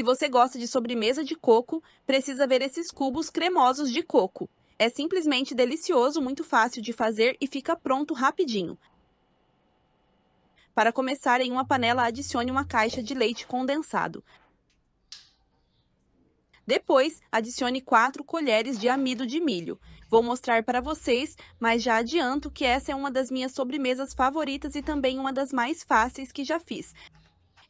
Se você gosta de sobremesa de coco, precisa ver esses cubos cremosos de coco. É simplesmente delicioso, muito fácil de fazer e fica pronto rapidinho. Para começar, em uma panela adicione uma caixa de leite condensado. Depois, adicione 4 colheres de amido de milho. Vou mostrar para vocês, mas já adianto que essa é uma das minhas sobremesas favoritas e também uma das mais fáceis que já fiz.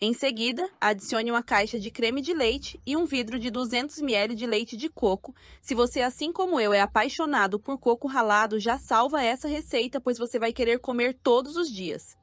Em seguida, adicione uma caixa de creme de leite e um vidro de 200 ml de leite de coco. Se você, assim como eu, é apaixonado por coco ralado, já salva essa receita, pois você vai querer comer todos os dias.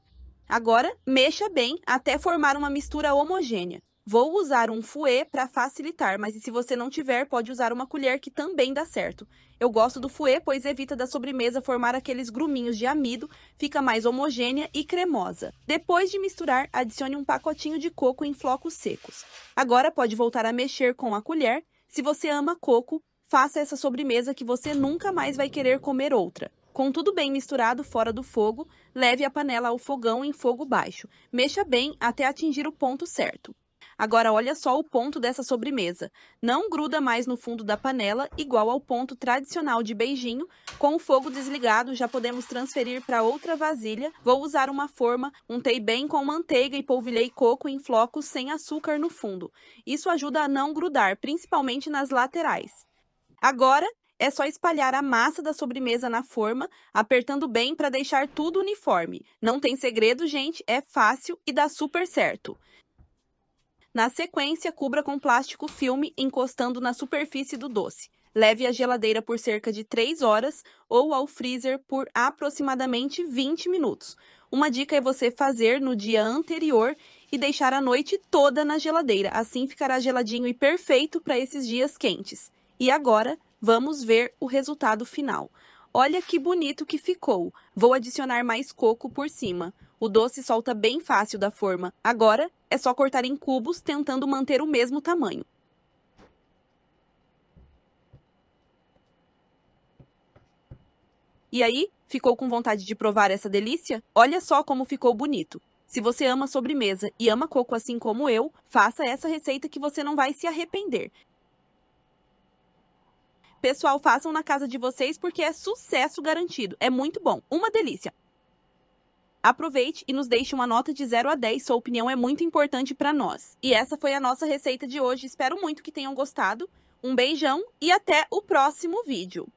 Agora, mexa bem até formar uma mistura homogênea. Vou usar um fouet para facilitar, mas se você não tiver, pode usar uma colher que também dá certo. Eu gosto do fouet, pois evita da sobremesa formar aqueles gruminhos de amido, fica mais homogênea e cremosa. Depois de misturar, adicione um pacotinho de coco em flocos secos. Agora pode voltar a mexer com a colher. Se você ama coco, faça essa sobremesa que você nunca mais vai querer comer outra. Com tudo bem misturado fora do fogo, leve a panela ao fogão em fogo baixo. Mexa bem até atingir o ponto certo. Agora olha só o ponto dessa sobremesa. Não gruda mais no fundo da panela, igual ao ponto tradicional de beijinho. Com o fogo desligado, já podemos transferir para outra vasilha. Vou usar uma forma, untei bem com manteiga e polvilhei coco em flocos sem açúcar no fundo. Isso ajuda a não grudar, principalmente nas laterais. Agora, é só espalhar a massa da sobremesa na forma, apertando bem para deixar tudo uniforme. Não tem segredo, gente, é fácil e dá super certo. Na sequência, cubra com plástico filme encostando na superfície do doce. Leve à geladeira por cerca de 3 horas ou ao freezer por aproximadamente 20 minutos. Uma dica é você fazer no dia anterior e deixar a noite toda na geladeira. Assim ficará geladinho e perfeito para esses dias quentes. E agora, vamos ver o resultado final. Olha que bonito que ficou. Vou adicionar mais coco por cima. O doce solta bem fácil da forma. Agora é só cortar em cubos, tentando manter o mesmo tamanho. E aí, ficou com vontade de provar essa delícia? Olha só como ficou bonito! Se você ama sobremesa e ama coco assim como eu, faça essa receita que você não vai se arrepender. Pessoal, façam na casa de vocês porque é sucesso garantido. É muito bom. Uma delícia. Aproveite e nos deixe uma nota de 0 a 10, sua opinião é muito importante para nós. E essa foi a nossa receita de hoje, espero muito que tenham gostado. Um beijão e até o próximo vídeo!